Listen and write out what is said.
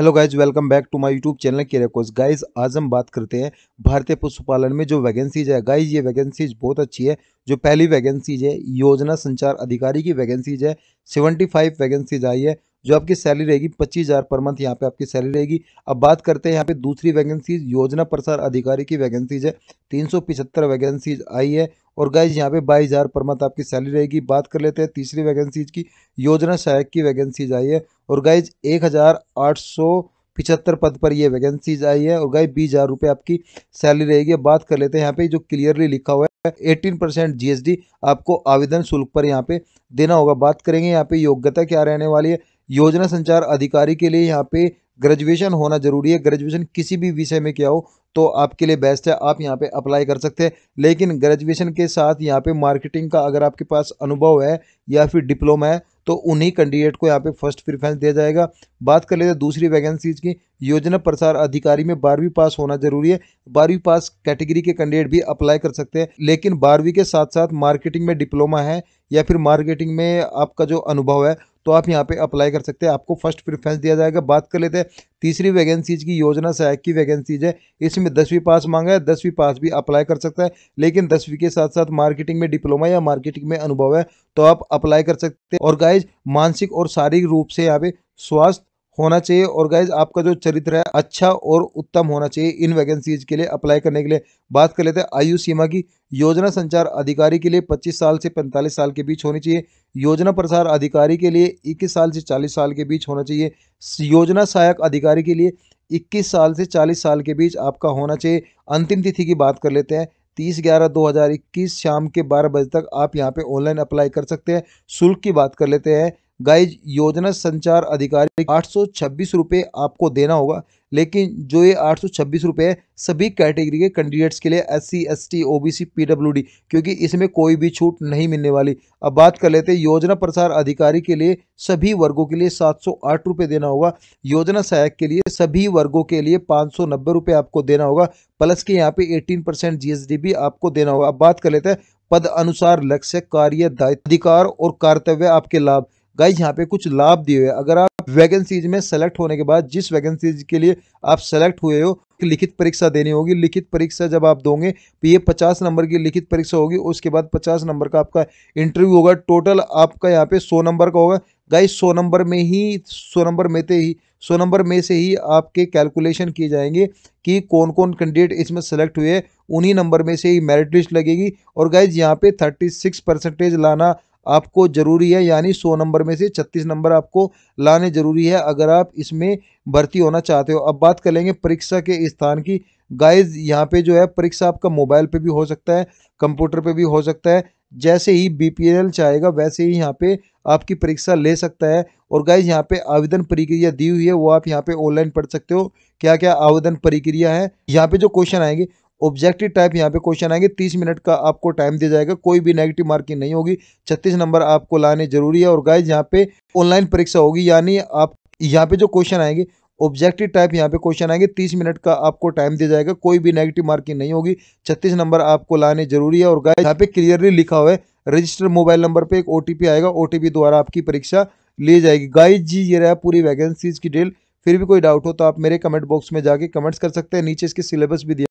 hello guys welcome back to my YouTube channel के रेकोस guys आज हम बात करते हैं भारतीय पशुपालन में जो वैकेंसीज है गाइज ये वैकेंसीज बहुत अच्छी है जो पहली वैकेंसीज है योजना संचार अधिकारी की वैकेंसीज है 75 फाइव वैकेंसीज आई है जो आपकी सैलरी रहेगी पच्चीस हज़ार पर मंथ यहाँ पे आपकी सैलरी रहेगी अब बात करते हैं यहाँ पे दूसरी वैकेंसीज योजना प्रसार अधिकारी की वैकेंसीज है तीन सौ पिछहत्तर वैकेंसीज आई है और गाइज यहाँ पे बाईस हज़ार पर मंथ आपकी सैलरी रहेगी बात कर लेते हैं तीसरी वैकेंसीज की योजना सहायक की वैकेंसीज आई है और गाइज एक हज़ार आठ सौ पिछहत्तर पद पर ये वैकेंसीज आई है और गाय बीस हज़ार रुपये आपकी सैलरी रहेगी बात कर लेते हैं यहाँ पे जो क्लियरली लिखा हुआ है एटीन परसेंट जीएसडी आपको आवेदन शुल्क पर यहाँ पे देना होगा बात करेंगे यहाँ पे योग्यता क्या रहने वाली है योजना संचार अधिकारी के लिए यहाँ पे ग्रेजुएशन होना जरूरी है ग्रेजुएशन किसी भी विषय में क्या हो तो आपके लिए बेस्ट है आप यहाँ पे अप्लाई कर सकते हैं लेकिन ग्रेजुएशन के साथ यहाँ पे मार्केटिंग का अगर आपके पास अनुभव है या फिर डिप्लोमा है तो उन्हीं कैंडिडेट को यहाँ पे फर्स्ट प्रिफ्रेंस दिया जाएगा बात कर लेते हैं दूसरी वैकेंसीज की योजना प्रसार अधिकारी में बारहवीं पास होना जरूरी है बारहवीं पास कैटेगरी के कैंडिडेट भी अप्लाई कर सकते हैं लेकिन बारहवीं के साथ साथ मार्केटिंग में डिप्लोमा है या फिर मार्केटिंग में आपका जो अनुभव है तो आप यहाँ पे अप्लाई कर सकते हैं आपको फर्स्ट प्रिफ्रेंस दिया जाएगा बात कर लेते हैं तीसरी वैकेंसीज की योजना सहायक की वैकेंसीज है इसमें दसवीं पास मांगा है दसवीं पास भी अप्लाई कर सकता है लेकिन दसवीं के साथ साथ मार्केटिंग में डिप्लोमा या मार्केटिंग में अनुभव है तो आप अप्लाई कर सकते हैं और गाइज मानसिक और शारीरिक रूप से यहाँ पे स्वास्थ्य होना चाहिए और गाइज आपका जो चरित्र है अच्छा और उत्तम होना चाहिए इन वैकेंसीज के लिए अप्लाई करने के लिए बात कर लेते हैं आयु सीमा की योजना संचार अधिकारी के लिए 25 साल से 45 साल के बीच होनी चाहिए योजना प्रसार अधिकारी के लिए 21 साल से 40 साल के बीच होना चाहिए योजना सहायक अधिकारी के लिए 21 साल से 40 साल के बीच आपका होना चाहिए अंतिम तिथि की बात कर लेते हैं तीस ग्यारह दो हज़ार इक्कीस शाम के बारह बजे तक आप यहाँ पे ऑनलाइन अप्लाई कर सकते हैं शुल्क की बात कर लेते हैं गाइज योजना संचार अधिकारी आठ सौ आपको देना होगा लेकिन जो ये आठ सौ है सभी कैटेगरी के कैंडिडेट्स के लिए S C S T O B C P W D क्योंकि इसमें कोई भी छूट नहीं मिलने वाली अब बात कर लेते हैं योजना प्रसार अधिकारी के लिए सभी वर्गों के लिए सात सौ आठ रुपये देना होगा योजना सहायक के लिए सभी वर्गों के लिए पाँच सौ नब्बे रुपये आपको देना होगा प्लस के यहाँ पे eighteen percent G S T भी आपको देना होगा अब बात कर लेते हैं पद अनुसार लक्ष्य कार्य दायित्व अधिकार और कर्तव्य आपके लाभ गाइज यहाँ पे कुछ लाभ दिए हुए अगर आप वैकेंसीज में सेलेक्ट होने के बाद जिस वैकेंसीज के लिए आप सेलेक्ट हुए हो लिखित परीक्षा देनी होगी लिखित परीक्षा जब आप दोगे तो ये पचास नंबर की लिखित परीक्षा होगी उसके बाद पचास नंबर का आपका इंटरव्यू होगा टोटल आपका यहाँ पे सौ नंबर का होगा गाइज सौ नंबर में ही सौ नंबर में ते ही सौ नंबर में से ही आपके कैलकुलेशन किए जाएंगे कि कौन कौन कैंडिडेट इसमें सेलेक्ट हुए उन्हीं नंबर में से ही मेरिट लिस्ट लगेगी और गाइज यहाँ पे थर्टी सिक्स परसेंटेज लाना आपको ज़रूरी है यानी सौ नंबर में से छत्तीस नंबर आपको लाने ज़रूरी है अगर आप इसमें भर्ती होना चाहते हो अब बात कर लेंगे परीक्षा के स्थान की गाइज यहाँ पे जो है परीक्षा आपका मोबाइल पे भी हो सकता है कंप्यूटर पे भी हो सकता है जैसे ही बी चाहेगा वैसे ही यहाँ पे आपकी परीक्षा ले सकता है और गाइज यहाँ पे आवेदन प्रक्रिया दी हुई है वो आप यहाँ पे ऑनलाइन पढ़ सकते हो क्या क्या आवेदन प्रक्रिया है यहाँ पे जो क्वेश्चन आएंगे ऑब्जेक्टिव टाइप यहाँ पे क्वेश्चन आएंगे तीस मिनट का आपको टाइम दिया जाएगा कोई भी नेगेटिव मार्किंग नहीं होगी छत्तीस नंबर आपको लाने जरूरी है और गाइज यहाँ पे ऑनलाइन परीक्षा होगी यानी आप यहाँ पे जो क्वेश्चन आएंगे ऑब्जेक्टिव टाइप यहाँ पे क्वेश्चन आएंगे तीस मिनट का आपको टाइम दिया जाएगा कोई भी नेगेटिव मार्किंग नहीं होगी छत्तीस नंबर आपको लाने जरूरी है और गाइज यहाँ पे क्लियरली लिखा हुआ है रजिस्टर मोबाइल नंबर पर एक ओ आएगा ओ द्वारा आपकी परीक्षा ली जाएगी गाइज जी ये रहा पूरी वैकेंसीज की डिटेल फिर भी कोई डाउट हो तो आप मेरे कमेंट बॉक्स में जाके कमेंट्स कर सकते हैं नीचे इसके सिलेबस भी दिया